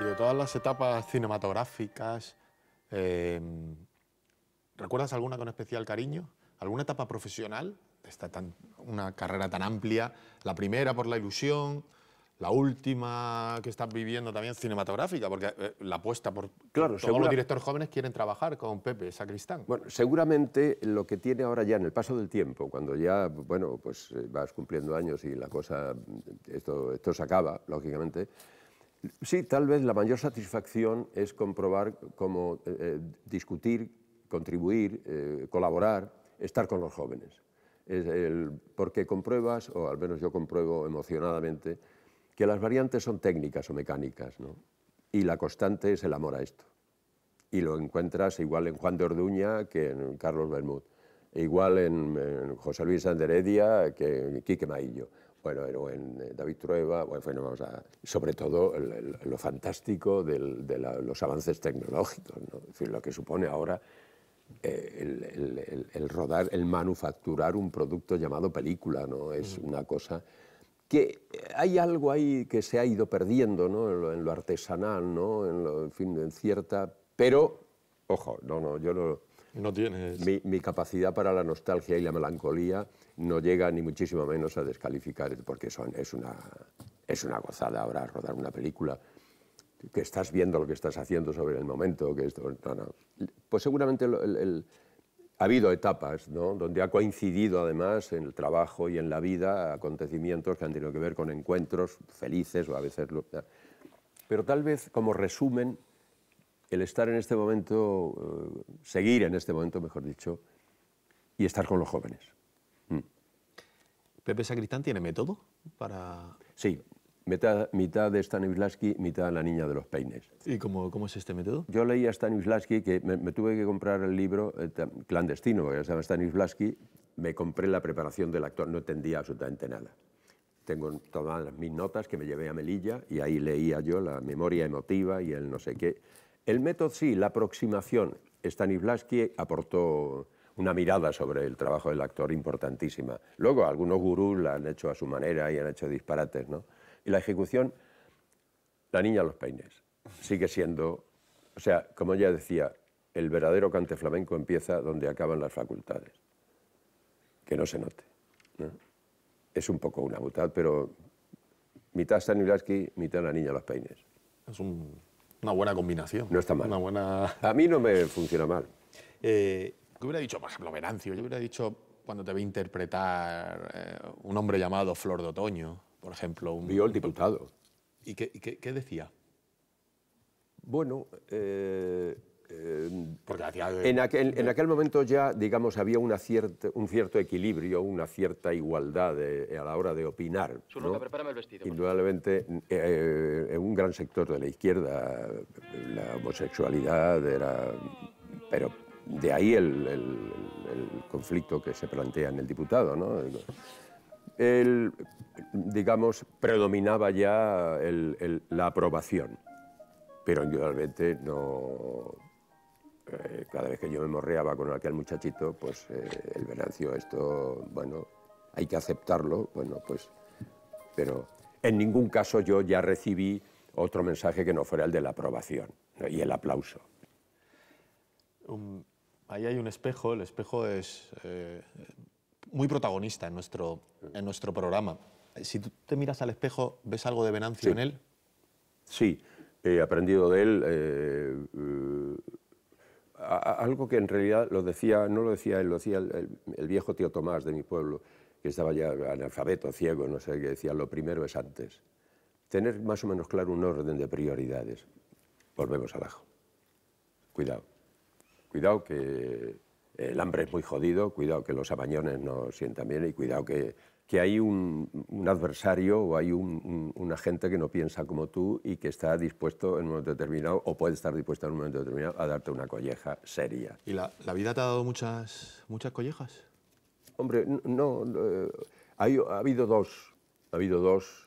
y de todas las etapas cinematográficas, em, ¿recuerdas alguna con especial cariño? ¿Alguna etapa profesional? Esta tan, una carrera tan amplia, la primera por la ilusión, la última que estás viviendo también cinematográfica, porque eh, la apuesta por claro, todos los directores jóvenes quieren trabajar con Pepe Sacristán. Bueno, seguramente lo que tiene ahora ya en el paso del tiempo, cuando ya bueno pues eh, vas cumpliendo años y la cosa esto esto se acaba lógicamente, Sí, tal vez la mayor satisfacción es comprobar cómo eh, eh, discutir, contribuir, eh, colaborar, estar con los jóvenes. porque compruebas, o al menos yo compruebo emocionadamente, que las variantes son técnicas o mecánicas, y la constante es el amor a esto. Y lo encuentras igual en Juan de Orduña que en Carlos Bermud, e igual en, José Luis Anderedia que en Quique Maillo bueno, en eh, David Trueba, bueno, vamos a, sobre todo lo fantástico de los avances tecnológicos, decir, lo que supone ahora eh, el, rodar, el manufacturar un producto llamado película, ¿no? es mm. una cosa que eh, hay algo ahí que se ha ido perdiendo ¿no? en, lo, artesanal, ¿no? en, lo, fin, en cierta... Pero, ojo, no, no, yo no no tienes. Mi, capacidad para la nostalgia y la melancolía no llega ni muchísimo menos a descalificar, porque es, una, es una gozada ahora rodar una película que estás viendo lo que estás haciendo sobre el momento, que esto, pues seguramente ha habido etapas, Donde ha coincidido además en el trabajo y en la vida acontecimientos que han tenido que ver con encuentros felices o a veces, pero tal vez como resumen el estar en este momento, eh, seguir en este momento, mejor dicho, y estar con los jóvenes. Mm. ¿Pepe Sacristán tiene método para...? Sí, mitad, mitad de Stanislavski, mitad La niña de los peines. ¿Y cómo, cómo es este método? Yo leía a Stanislavski, que me, tuve que comprar el libro eh, clandestino, que se llama Stanislavski, me compré la preparación del actor, no entendía absolutamente nada. Tengo todas mis notas que me llevé a Melilla y ahí leía yo la memoria emotiva y el no sé qué el método sí, la aproximación. Stanislavski aportó una mirada sobre el trabajo del actor importantísima. Luego algunos gurús la han hecho a su manera y han hecho disparates, ¿no? Y la ejecución, la niña a los peines, sigue siendo, o sea, como ya decía, el verdadero cante flamenco empieza donde acaban las facultades. Que no se note. Es un poco una butad, pero mitad Stanislavski, mitad la niña a los peines. Es un una buena combinación. No está mal. Una buena... A mí no me funciona mal. Eh, ¿Qué hubiera dicho, por ejemplo, Venancio? Yo hubiera dicho, cuando te ve interpretar eh, un hombre llamado Flor de Otoño, por ejemplo. Un... Vio el diputado. ¿Y qué, decía? Bueno, eh, eh, en, aquel, en, aquel, momento ya, digamos, había una cierta, un cierto equilibrio, una cierta igualdad a la hora de opinar. Indudablemente, eh, en un gran sector de la izquierda, la homosexualidad era... Pero de ahí el, conflicto que se plantea en el diputado, ¿no? El, digamos, predominaba ya la aprobación, pero indudablemente no cada vez que yo me morreaba con aquel muchachito, pues eh, el Venancio, esto, bueno, hay que aceptarlo, bueno, pues, pero en ningún caso yo ya recibí otro mensaje que no fuera el de la aprobación y el aplauso. ahí hay un espejo, el espejo es eh, muy protagonista en nuestro, en nuestro programa. Si tú te miras al espejo, ¿ves algo de Venancio en él? Sí, he aprendido de él. Eh, algo que en realidad lo decía, no lo decía él, lo decía el, viejo tío Tomás de mi pueblo, que estaba ya analfabeto, ciego, no sé, que decía lo primero es antes. Tener más o menos claro un orden de prioridades. Volvemos abajo. Cuidado. Cuidado que el hambre es muy jodido, cuidado que los apañones no sientan bien y cuidado que, que hay un, adversario o hay un, agente que no piensa como tú y que está dispuesto en un momento determinado o puede estar dispuesto en un momento determinado a darte una colleja seria. ¿Y la, vida te ha dado muchas, muchas collejas? Hombre, no. Eh, ha habido dos. Ha habido dos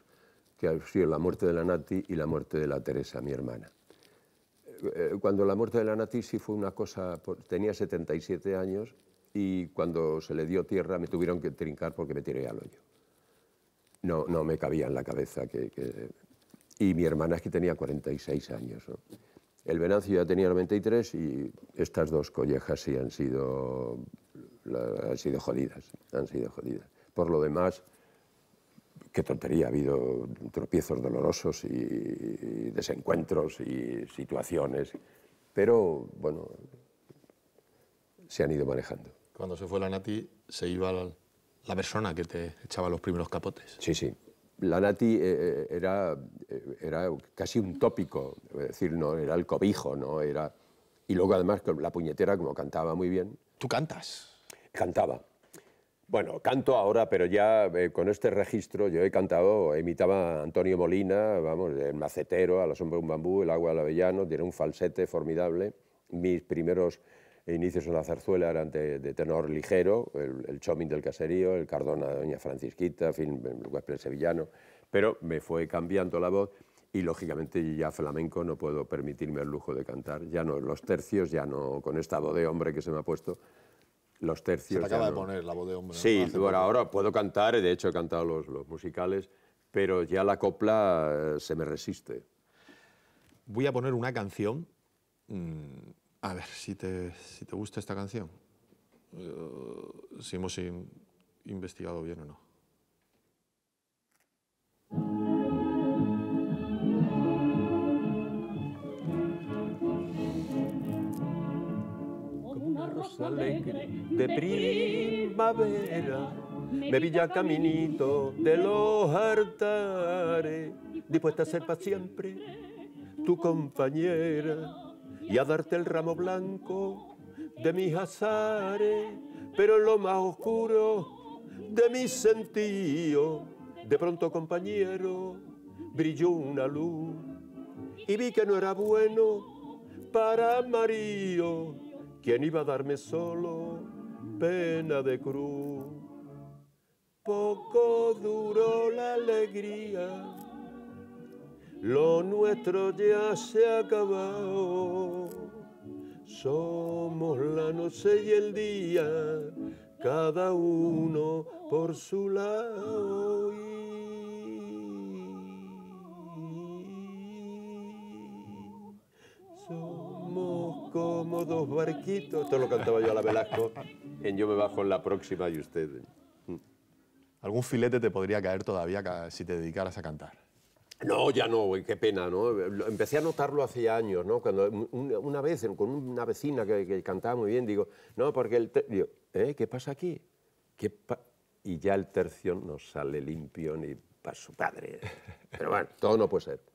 que han sido la muerte de la Nati y la muerte de la Teresa, mi hermana. Eh, cuando la muerte de la natisi fue una cosa, tenía 77 años y cuando se le dio tierra me tuvieron que trincar porque me tiré al hoyo. No, no me cabía en la cabeza que, Y mi hermana es que tenía 46 años. El Venancio ya tenía 93 y estas dos collejas sí han sido, han sido jodidas, han sido jodidas. Por lo demás, qué tontería, ha habido tropiezos dolorosos y desencuentros y situaciones, pero bueno, se han ido manejando. Cuando se fue la Nati, se iba la persona que te echaba los primeros capotes. Sí, sí. La Nati eh, eh, era, eh, era casi un tópico, es decir, no era el cobijo, no era... Y luego además la puñetera, como cantaba muy bien. ¿Tú cantas? Cantaba. Bueno, canto ahora, pero ya eh, con este registro yo he cantado, imitaba a Antonio Molina, vamos, el macetero, a la sombra de un bambú, el agua al avellano, tiene un falsete formidable. Mis primeros inicios en la zarzuela eran de, tenor ligero, el, chomin del Caserío, el Cardona de Doña Francisquita, en fin, el Huésped sevillano, pero me fue cambiando la voz y lógicamente ya flamenco no puedo permitirme el lujo de cantar, ya no los tercios, ya no con esta voz de hombre que se me ha puesto, los tercios. Se acaba de poner la voz de hombre. Sí, ahora puedo cantar, de hecho he cantado los, musicales, pero ya la copla eh, se me resiste. Voy a poner una canción. Mm, a ver si te, si te gusta esta canción. Eh, si hemos investigado bien o no. de primavera. Me vi ya caminito de los altares, dispuesta a ser para siempre tu compañera y a darte el ramo blanco de mis azares, pero en lo más oscuro de mi sentidos. De pronto, compañero, brilló una luz y vi que no era bueno para Mario ¿Quién iba a darme solo pena de cruz? Poco duró la alegría, lo nuestro ya se ha acabado. Somos la noche y el día, cada uno por su lado como dos barquitos. Esto lo cantaba yo a la Velasco en Yo me bajo en la próxima y usted. ¿Algún filete te podría caer todavía si te dedicaras a cantar? No, ya no, qué pena, ¿no? Empecé a notarlo hace años, ¿no? Cuando una vez con una vecina que, cantaba muy bien, digo, no, porque el... ¿Eh? ¿Qué pasa aquí? y ya el tercio no sale limpio ni para su padre. Pero bueno, todo no puede ser.